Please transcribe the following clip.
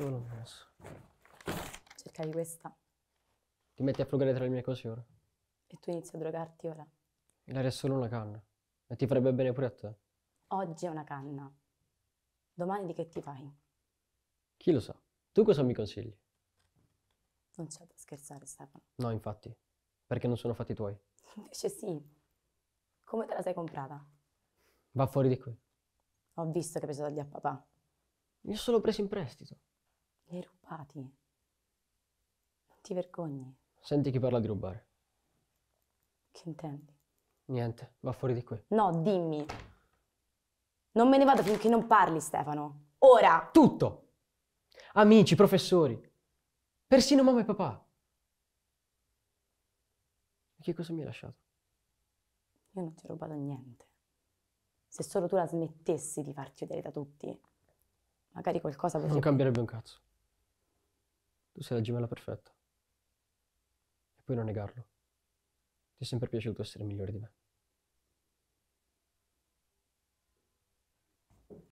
Dove l'ho messo? Cercavi questa. Ti metti a frugare tra le mie cose ora. E tu inizi a drogarti ora. Ilaria è solo una canna. E ti farebbe bene pure a te. Oggi è una canna. Domani di che ti fai? Chi lo sa? Tu cosa mi consigli? Non c'è da scherzare, Stefano. No, infatti. Perché non sono fatti tuoi. Invece sì. Come te la sei comprata? Va fuori di qui. Ho visto che hai preso soldi a papà. Li ho solo presi in prestito. Li hai rubati. Non ti vergogni. Senti chi parla di rubare. Che intendi? Niente, va fuori di qui. No, dimmi. Non me ne vado finché non parli, Stefano. Ora! Tutto! Amici, professori, persino mamma e papà. E che cosa mi hai lasciato? Io non ti ho rubato niente. Se solo tu la smettessi di farti odiare da tutti, magari qualcosa potrebbe... Non cambierebbe un cazzo. Tu sei la gemella perfetta. E puoi non negarlo. Ti è sempre piaciuto essere migliore di me.